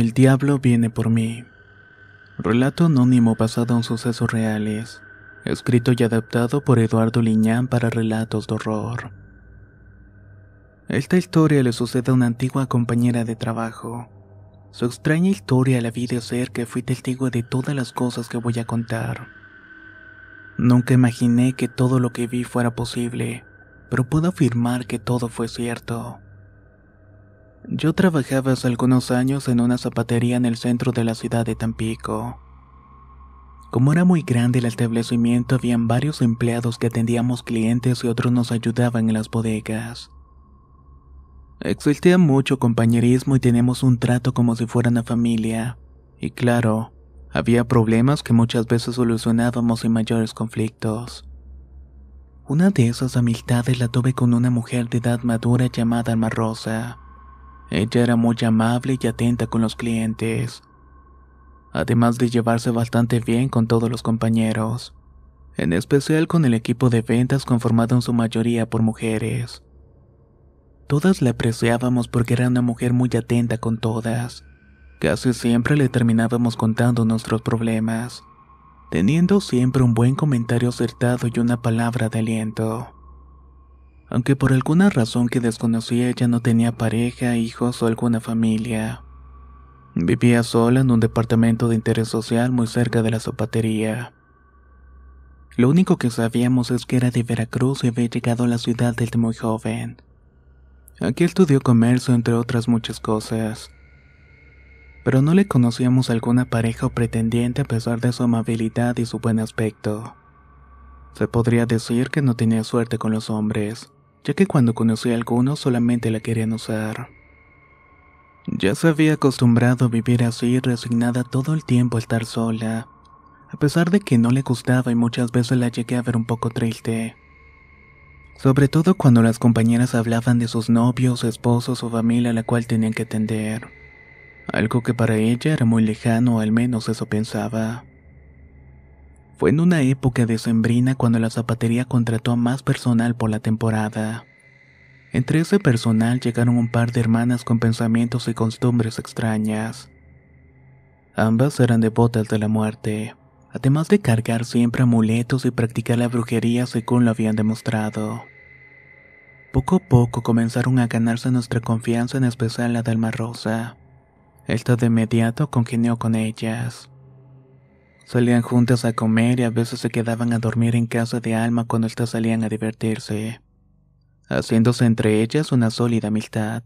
El diablo viene por mí. Relato anónimo basado en sucesos reales. Escrito y adaptado por Eduardo Liñán para relatos de horror. Esta historia le sucede a una antigua compañera de trabajo. Su extraña historia la vi de cerca y fui testigo de todas las cosas que voy a contar. Nunca imaginé que todo lo que vi fuera posible, pero puedo afirmar que todo fue cierto. Yo trabajaba hace algunos años en una zapatería en el centro de la ciudad de Tampico. Como era muy grande el establecimiento, habían varios empleados que atendíamos clientes y otros nos ayudaban en las bodegas. Existía mucho compañerismo y teníamos un trato como si fuera una familia. Y claro, había problemas que muchas veces solucionábamos en mayores conflictos. Una de esas amistades la tuve con una mujer de edad madura llamada Alma Rosa. Ella era muy amable y atenta con los clientes, además de llevarse bastante bien con todos los compañeros, en especial con el equipo de ventas conformado en su mayoría por mujeres. Todas la apreciábamos porque era una mujer muy atenta con todas. Casi siempre le terminábamos contando nuestros problemas, teniendo siempre un buen comentario acertado y una palabra de aliento aunque por alguna razón que desconocía ella no tenía pareja, hijos o alguna familia. Vivía sola en un departamento de interés social muy cerca de la zapatería. Lo único que sabíamos es que era de Veracruz y había llegado a la ciudad desde muy joven. Aquí estudió comercio entre otras muchas cosas. Pero no le conocíamos alguna pareja o pretendiente a pesar de su amabilidad y su buen aspecto. Se podría decir que no tenía suerte con los hombres ya que cuando conocí a algunos solamente la querían usar. Ya se había acostumbrado a vivir así, resignada todo el tiempo a estar sola, a pesar de que no le gustaba y muchas veces la llegué a ver un poco triste. Sobre todo cuando las compañeras hablaban de sus novios, esposos o familia a la cual tenían que atender. Algo que para ella era muy lejano, al menos eso pensaba. Fue en una época decembrina cuando la zapatería contrató a más personal por la temporada. Entre ese personal llegaron un par de hermanas con pensamientos y costumbres extrañas. Ambas eran devotas de la muerte, además de cargar siempre amuletos y practicar la brujería según lo habían demostrado. Poco a poco comenzaron a ganarse nuestra confianza, en especial la de Alma Rosa. Esta de inmediato congenió con ellas. Salían juntas a comer y a veces se quedaban a dormir en casa de Alma cuando estas salían a divertirse, haciéndose entre ellas una sólida amistad.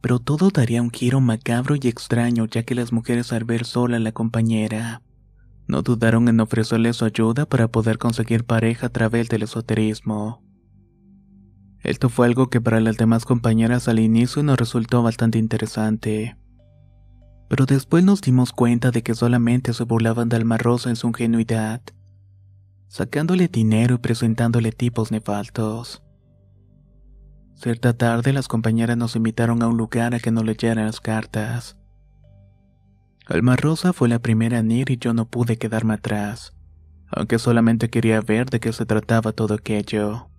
Pero todo daría un giro macabro y extraño ya que las mujeres al ver sola a la compañera no dudaron en ofrecerle su ayuda para poder conseguir pareja a través del esoterismo. Esto fue algo que para las demás compañeras al inicio nos resultó bastante interesante pero después nos dimos cuenta de que solamente se burlaban de Alma Rosa en su ingenuidad, sacándole dinero y presentándole tipos nefaltos. Cierta tarde las compañeras nos invitaron a un lugar a que nos leyeran las cartas. Alma Rosa fue la primera en ir y yo no pude quedarme atrás, aunque solamente quería ver de qué se trataba todo aquello.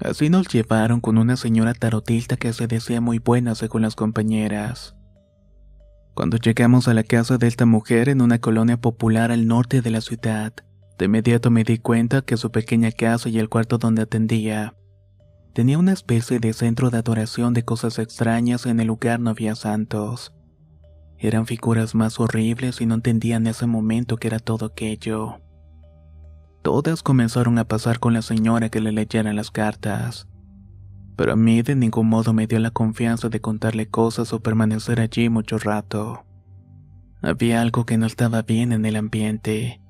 Así nos llevaron con una señora tarotista que se decía muy buena según las compañeras. Cuando llegamos a la casa de esta mujer en una colonia popular al norte de la ciudad, de inmediato me di cuenta que su pequeña casa y el cuarto donde atendía tenía una especie de centro de adoración de cosas extrañas en el lugar no había santos. Eran figuras más horribles y no entendía en ese momento que era todo aquello. Todas comenzaron a pasar con la señora que le leyera las cartas pero a mí de ningún modo me dio la confianza de contarle cosas o permanecer allí mucho rato. Había algo que no estaba bien en el ambiente.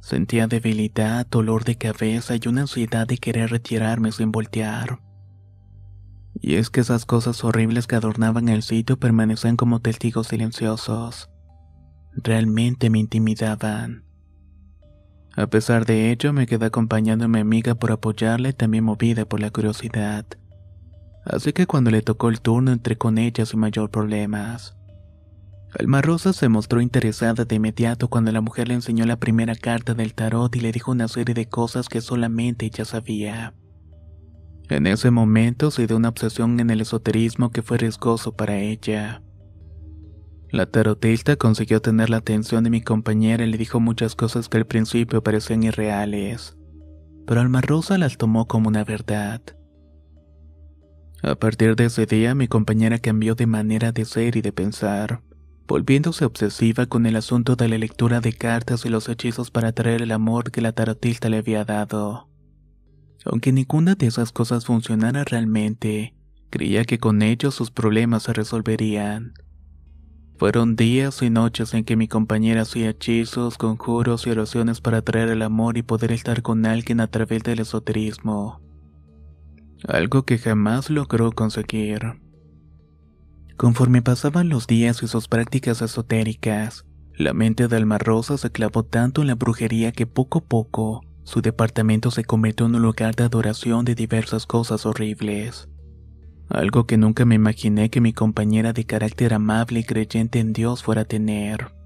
Sentía debilidad, dolor de cabeza y una ansiedad de querer retirarme sin voltear. Y es que esas cosas horribles que adornaban el sitio permanecían como testigos silenciosos. Realmente me intimidaban. A pesar de ello, me quedé acompañando a mi amiga por apoyarla y también movida por la curiosidad así que cuando le tocó el turno entré con ella sin mayor problemas. Alma Rosa se mostró interesada de inmediato cuando la mujer le enseñó la primera carta del tarot y le dijo una serie de cosas que solamente ella sabía. En ese momento se dio una obsesión en el esoterismo que fue riesgoso para ella. La tarotista consiguió tener la atención de mi compañera y le dijo muchas cosas que al principio parecían irreales, pero Alma Rosa las tomó como una verdad. A partir de ese día mi compañera cambió de manera de ser y de pensar, volviéndose obsesiva con el asunto de la lectura de cartas y los hechizos para atraer el amor que la tarotista le había dado. Aunque ninguna de esas cosas funcionara realmente, creía que con ellos sus problemas se resolverían. Fueron días y noches en que mi compañera hacía hechizos, conjuros y oraciones para atraer el amor y poder estar con alguien a través del esoterismo algo que jamás logró conseguir. Conforme pasaban los días y sus prácticas esotéricas, la mente de Alma Rosa se clavó tanto en la brujería que poco a poco su departamento se convirtió en un lugar de adoración de diversas cosas horribles. Algo que nunca me imaginé que mi compañera de carácter amable y creyente en Dios fuera a tener.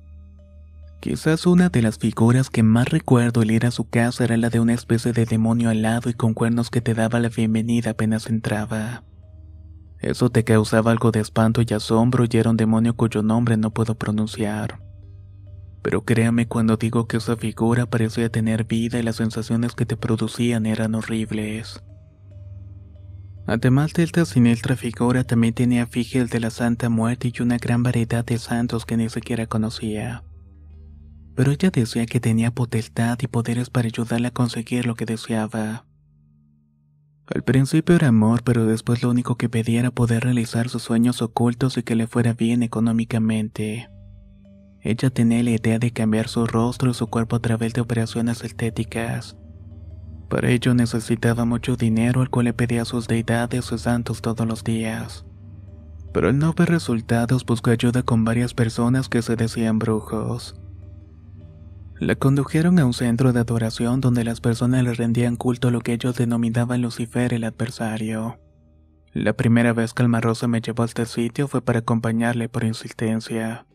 Quizás una de las figuras que más recuerdo al ir a su casa era la de una especie de demonio alado y con cuernos que te daba la bienvenida apenas entraba. Eso te causaba algo de espanto y asombro y era un demonio cuyo nombre no puedo pronunciar. Pero créame cuando digo que esa figura parecía tener vida y las sensaciones que te producían eran horribles. Además de esta siniestra figura también tenía figel de la Santa Muerte y una gran variedad de santos que ni siquiera conocía pero ella decía que tenía potestad y poderes para ayudarle a conseguir lo que deseaba. Al principio era amor, pero después lo único que pedía era poder realizar sus sueños ocultos y que le fuera bien económicamente. Ella tenía la idea de cambiar su rostro y su cuerpo a través de operaciones estéticas. Para ello necesitaba mucho dinero al cual le pedía a sus deidades y santos todos los días. Pero al no ver resultados buscó ayuda con varias personas que se decían brujos. La condujeron a un centro de adoración donde las personas le rendían culto a lo que ellos denominaban Lucifer el adversario. La primera vez que Rosa me llevó a este sitio fue para acompañarle por insistencia.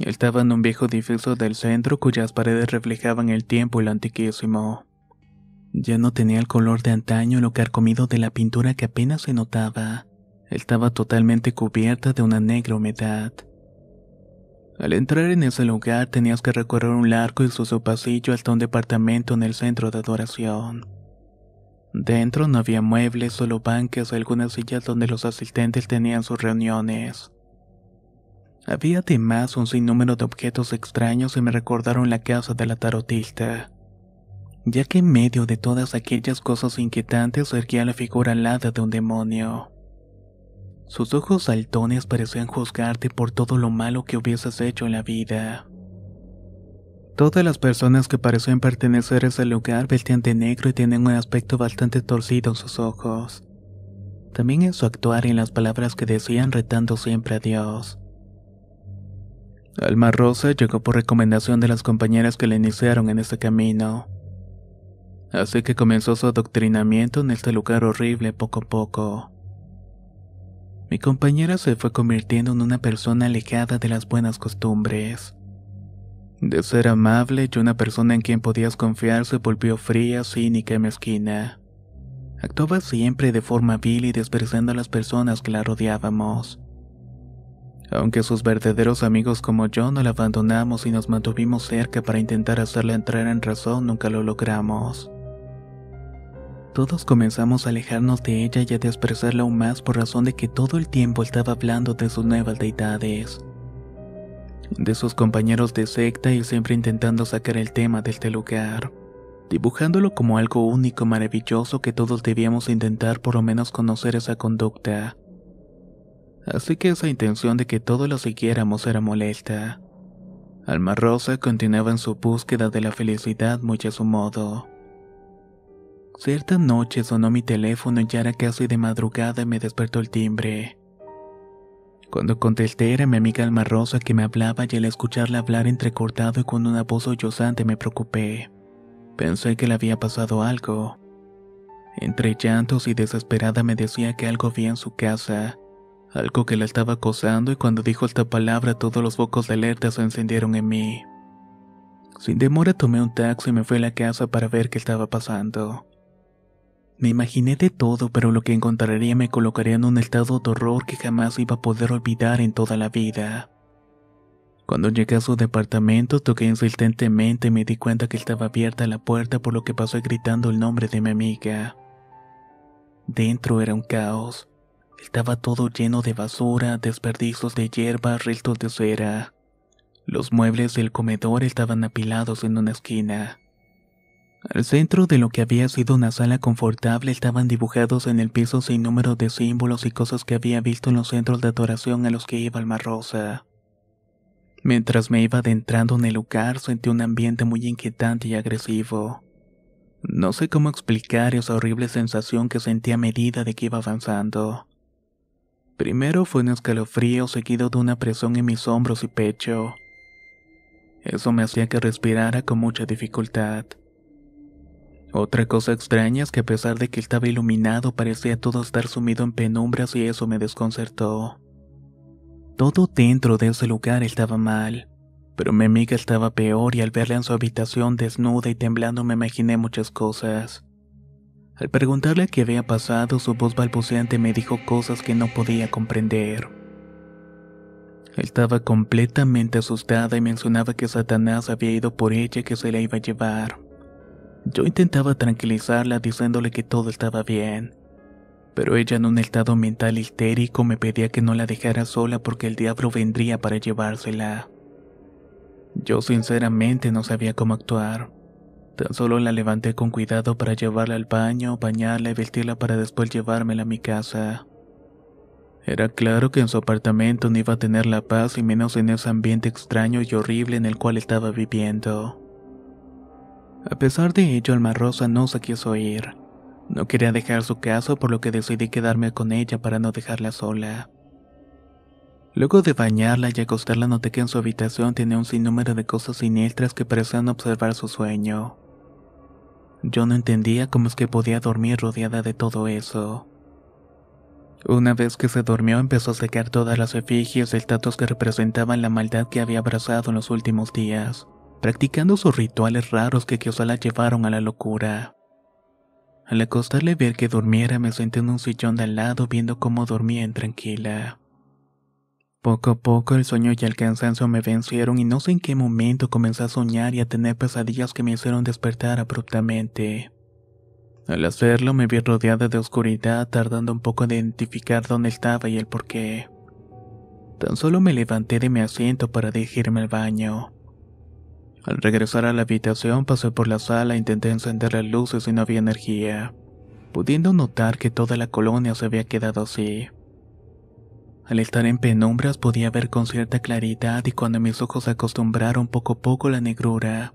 Estaba en un viejo edificio del centro cuyas paredes reflejaban el tiempo y lo antiquísimo. Ya no tenía el color de antaño lo carcomido de la pintura que apenas se notaba. Estaba totalmente cubierta de una negra humedad. Al entrar en ese lugar tenías que recorrer un largo y sucio pasillo hasta un departamento en el centro de adoración. Dentro no había muebles, solo banques o algunas sillas donde los asistentes tenían sus reuniones. Había además un sinnúmero de objetos extraños y me recordaron la casa de la tarotista, ya que en medio de todas aquellas cosas inquietantes erguía la figura alada de un demonio. Sus ojos saltones parecían juzgarte por todo lo malo que hubieses hecho en la vida. Todas las personas que parecían pertenecer a ese lugar vestían de negro y tenían un aspecto bastante torcido en sus ojos. También en su actuar y en las palabras que decían retando siempre a Dios. Alma Rosa llegó por recomendación de las compañeras que la iniciaron en este camino. Así que comenzó su adoctrinamiento en este lugar horrible poco a poco. Mi compañera se fue convirtiendo en una persona alejada de las buenas costumbres. De ser amable y una persona en quien podías confiar se volvió fría, cínica y mezquina. Actuaba siempre de forma vil y despreciando a las personas que la rodeábamos. Aunque sus verdaderos amigos como yo no la abandonamos y nos mantuvimos cerca para intentar hacerla entrar en razón, nunca lo logramos. Todos comenzamos a alejarnos de ella y a despreciarla aún más por razón de que todo el tiempo estaba hablando de sus nuevas deidades, de sus compañeros de secta y siempre intentando sacar el tema de este lugar, dibujándolo como algo único, maravilloso que todos debíamos intentar por lo menos conocer esa conducta. Así que esa intención de que todos lo siguiéramos era molesta. Alma Rosa continuaba en su búsqueda de la felicidad muy a su modo. Cierta noche sonó mi teléfono y ya era casi de madrugada y me despertó el timbre. Cuando contesté era mi amiga Alma Rosa que me hablaba y al escucharla hablar entrecortado y con una voz sollozante me preocupé. Pensé que le había pasado algo. Entre llantos y desesperada me decía que algo había en su casa, algo que la estaba acosando y cuando dijo esta palabra todos los focos de alerta se encendieron en mí. Sin demora tomé un taxi y me fui a la casa para ver qué estaba pasando. Me imaginé de todo, pero lo que encontraría me colocaría en un estado de horror que jamás iba a poder olvidar en toda la vida. Cuando llegué a su departamento, toqué insistentemente y me di cuenta que estaba abierta la puerta, por lo que pasé gritando el nombre de mi amiga. Dentro era un caos. Estaba todo lleno de basura, desperdicios de hierba, restos de cera. Los muebles del comedor estaban apilados en una esquina. Al centro de lo que había sido una sala confortable estaban dibujados en el piso sin número de símbolos y cosas que había visto en los centros de adoración a los que iba Alma Rosa. Mientras me iba adentrando en el lugar sentí un ambiente muy inquietante y agresivo. No sé cómo explicar esa horrible sensación que sentí a medida de que iba avanzando. Primero fue un escalofrío seguido de una presión en mis hombros y pecho. Eso me hacía que respirara con mucha dificultad. Otra cosa extraña es que a pesar de que estaba iluminado parecía todo estar sumido en penumbras y eso me desconcertó. Todo dentro de ese lugar estaba mal, pero mi amiga estaba peor y al verla en su habitación desnuda y temblando me imaginé muchas cosas. Al preguntarle qué había pasado, su voz balbuceante me dijo cosas que no podía comprender. Estaba completamente asustada y mencionaba que Satanás había ido por ella y que se la iba a llevar. Yo intentaba tranquilizarla diciéndole que todo estaba bien, pero ella en un estado mental histérico me pedía que no la dejara sola porque el diablo vendría para llevársela. Yo sinceramente no sabía cómo actuar. Tan solo la levanté con cuidado para llevarla al baño, bañarla y vestirla para después llevármela a mi casa. Era claro que en su apartamento no iba a tener la paz y menos en ese ambiente extraño y horrible en el cual estaba viviendo. A pesar de ello, Alma Rosa no se quiso ir. No quería dejar su casa, por lo que decidí quedarme con ella para no dejarla sola. Luego de bañarla y acostarla, noté que en su habitación tenía un sinnúmero de cosas siniestras que parecían observar su sueño. Yo no entendía cómo es que podía dormir rodeada de todo eso. Una vez que se durmió empezó a secar todas las efigies y estatuas que representaban la maldad que había abrazado en los últimos días practicando sus rituales raros que quizá la llevaron a la locura. Al acostarle ver que durmiera me senté en un sillón de al lado viendo cómo dormía intranquila. Poco a poco el sueño y el cansancio me vencieron y no sé en qué momento comencé a soñar y a tener pesadillas que me hicieron despertar abruptamente. Al hacerlo me vi rodeada de oscuridad tardando un poco en identificar dónde estaba y el por qué. Tan solo me levanté de mi asiento para dirigirme al baño. Al regresar a la habitación pasé por la sala e intenté encender las luces y no había energía, pudiendo notar que toda la colonia se había quedado así. Al estar en penumbras podía ver con cierta claridad y cuando mis ojos se acostumbraron poco a poco la negrura.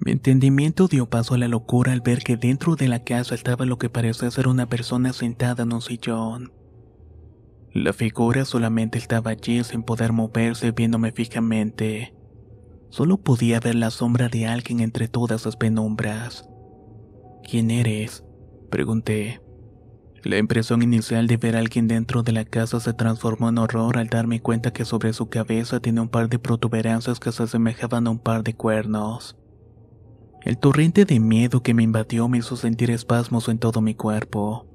Mi entendimiento dio paso a la locura al ver que dentro de la casa estaba lo que parecía ser una persona sentada en un sillón. La figura solamente estaba allí sin poder moverse viéndome fijamente. Solo podía ver la sombra de alguien entre todas las penumbras. ¿Quién eres? pregunté. La impresión inicial de ver a alguien dentro de la casa se transformó en horror al darme cuenta que sobre su cabeza tiene un par de protuberancias que se asemejaban a un par de cuernos. El torrente de miedo que me invadió me hizo sentir espasmos en todo mi cuerpo,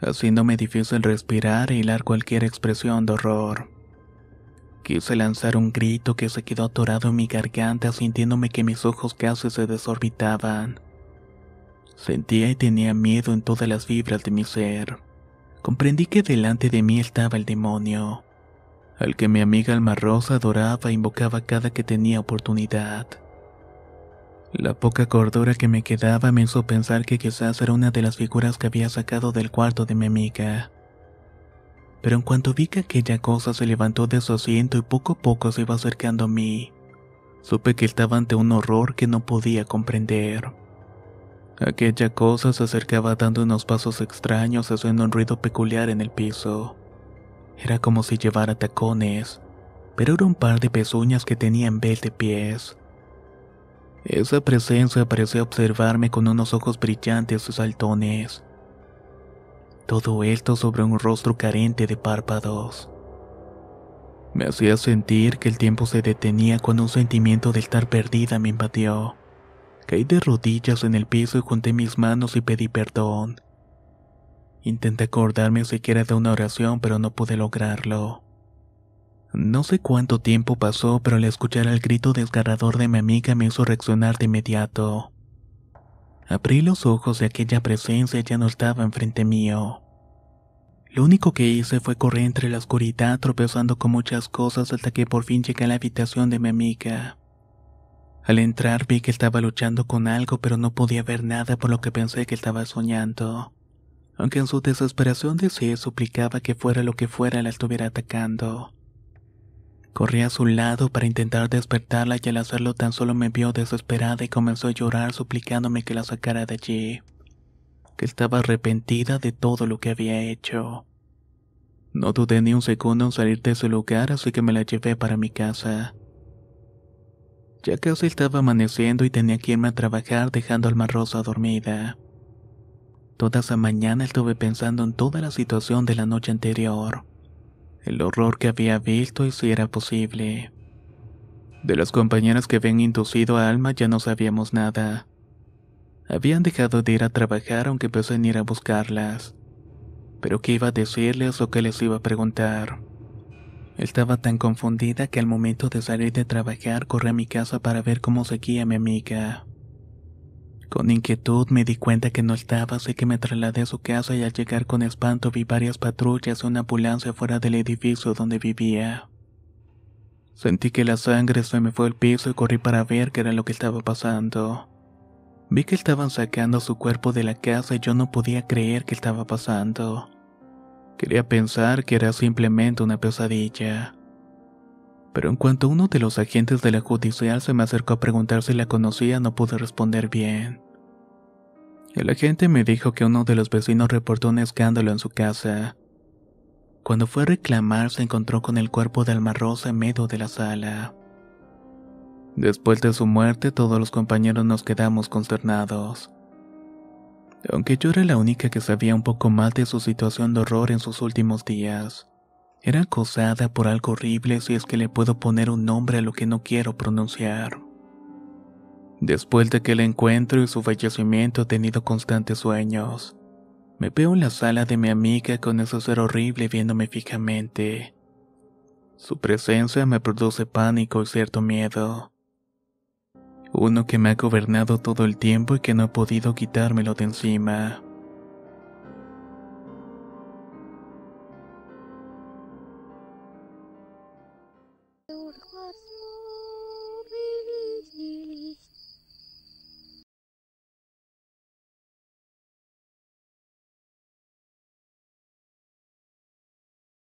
haciéndome difícil respirar e hilar cualquier expresión de horror. Quise lanzar un grito que se quedó atorado en mi garganta sintiéndome que mis ojos casi se desorbitaban. Sentía y tenía miedo en todas las fibras de mi ser. Comprendí que delante de mí estaba el demonio, al que mi amiga Alma Rosa adoraba e invocaba cada que tenía oportunidad. La poca cordura que me quedaba me hizo pensar que quizás era una de las figuras que había sacado del cuarto de mi amiga pero en cuanto vi que aquella cosa se levantó de su asiento y poco a poco se iba acercando a mí, supe que estaba ante un horror que no podía comprender. Aquella cosa se acercaba dando unos pasos extraños haciendo un ruido peculiar en el piso. Era como si llevara tacones, pero era un par de pezuñas que tenía en vez de pies. Esa presencia parecía observarme con unos ojos brillantes y saltones. Todo esto sobre un rostro carente de párpados. Me hacía sentir que el tiempo se detenía cuando un sentimiento de estar perdida me invadió. Caí de rodillas en el piso y junté mis manos y pedí perdón. Intenté acordarme siquiera de una oración, pero no pude lograrlo. No sé cuánto tiempo pasó, pero al escuchar el grito desgarrador de mi amiga me hizo reaccionar de inmediato. Abrí los ojos y aquella presencia ya no estaba enfrente mío. Lo único que hice fue correr entre la oscuridad tropezando con muchas cosas hasta que por fin llegué a la habitación de mi amiga. Al entrar vi que estaba luchando con algo pero no podía ver nada por lo que pensé que estaba soñando. Aunque en su desesperación deseé suplicaba que fuera lo que fuera la estuviera atacando. Corrí a su lado para intentar despertarla y al hacerlo tan solo me vio desesperada y comenzó a llorar suplicándome que la sacara de allí, que estaba arrepentida de todo lo que había hecho. No dudé ni un segundo en salir de ese lugar, así que me la llevé para mi casa. Ya casi estaba amaneciendo y tenía que irme a trabajar dejando al Marrosa dormida. Toda esa mañana estuve pensando en toda la situación de la noche anterior el horror que había visto y si era posible. De las compañeras que habían inducido a Alma ya no sabíamos nada. Habían dejado de ir a trabajar aunque empezó en ir a buscarlas. Pero qué iba a decirles o qué les iba a preguntar. Estaba tan confundida que al momento de salir de trabajar corrí a mi casa para ver cómo seguía mi amiga. Con inquietud me di cuenta que no estaba, así que me trasladé a su casa y al llegar con espanto vi varias patrullas y una ambulancia fuera del edificio donde vivía. Sentí que la sangre se me fue al piso y corrí para ver qué era lo que estaba pasando. Vi que estaban sacando su cuerpo de la casa y yo no podía creer que estaba pasando. Quería pensar que era simplemente una pesadilla pero en cuanto uno de los agentes de la judicial se me acercó a preguntar si la conocía, no pude responder bien. El agente me dijo que uno de los vecinos reportó un escándalo en su casa. Cuando fue a reclamar, se encontró con el cuerpo de Alma Rosa en medio de la sala. Después de su muerte, todos los compañeros nos quedamos consternados. Aunque yo era la única que sabía un poco más de su situación de horror en sus últimos días. Era acosada por algo horrible si es que le puedo poner un nombre a lo que no quiero pronunciar. Después de que encuentro y su fallecimiento he tenido constantes sueños. Me veo en la sala de mi amiga con ese ser horrible viéndome fijamente. Su presencia me produce pánico y cierto miedo. Uno que me ha gobernado todo el tiempo y que no he podido quitármelo de encima.